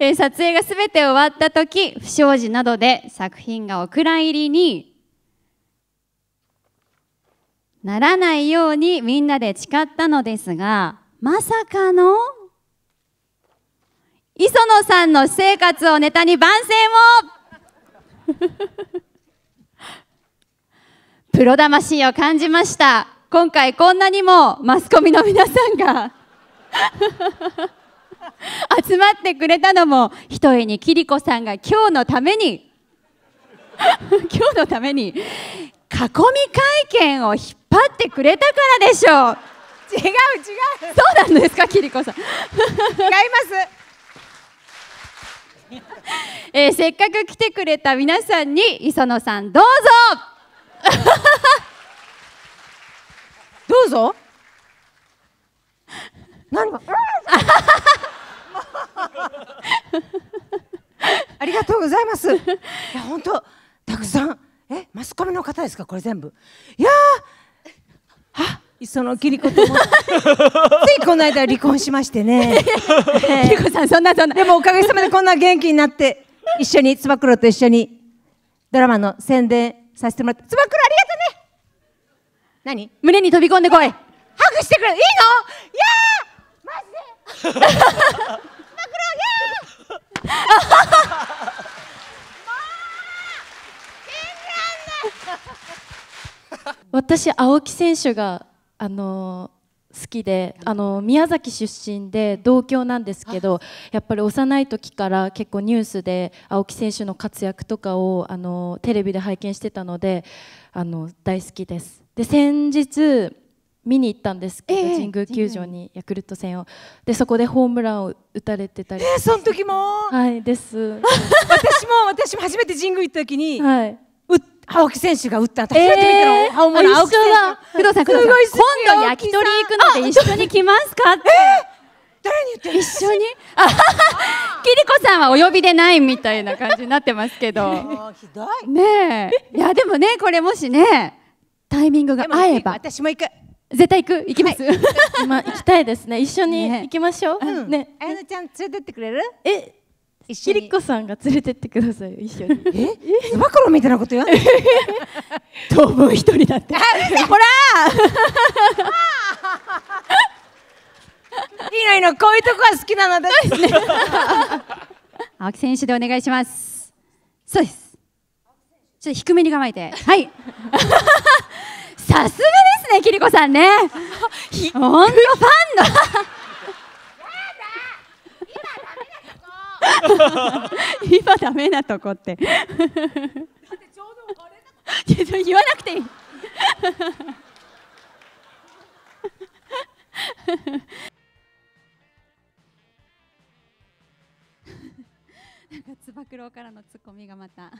えー、撮影が全て終わった時不祥事などで作品がお蔵入りにならないようにみんなで誓ったのですがまさかの磯野さんの私生活をネタに番宣を プロ魂を感じました今回こんなにもマスコミの皆さんが 集まってくれたのもひとえにキリコさんが今日のために 今日のために囲み会見を引っ張ってくれたからでしょう違う違うそうなんですかキリコさん違います えー、せっかく来てくれた皆さんに磯野さんどうぞどうぞ何が ありがとうございます。いや本当たくさんえマスコミの方ですかこれ全部。いやあ磯野桐子と ついこの間離婚しましてね。さんそんなそんな。でもおかげさまでこんな元気になって一緒につば九郎と一緒にドラマの宣伝させてもらってつば九郎ありがとうね。何胸に飛び込んでこい。ハグしてくれいいの？いやマジで。私青木選手があの好きであの宮崎出身で同郷なんですけどやっぱり幼い時から結構ニュースで青木選手の活躍とかをあのテレビで拝見してたのであの大好きです。で先日見に行ったんですけど、えー、神宮球場にヤクルト戦をでそこでホームランを打たれてたりえー、その時もはいです私も私も初めて神宮行った時に、はい、青木選手が打った私初めての青森青木選手、えー、工藤さん工藤さん今度焼き鳥行くので一緒に来ますかって、えー、誰に言って一緒にあははキリコさんはお呼びでないみたいな感じになってますけど ひどいねえいやでもねこれもしねタイミングが合えば私も行く絶対行く行きます、はい、今行きたいですね一緒に行きましょう、ね、ねあやのちゃん連れてってくれるえ一緒にキリコさんが連れてってください一緒にえつば九みたいなことやん 当分一人だってほら いいのいいのこういうとこが好きなのですね青木選手でお願いしますそうですちょっと低めに構えてはい さすがですねキリコさんね本当ファンの 今ダメなとこってちょうど俺言わなくていいなんかつば九郎からのツッコミがまた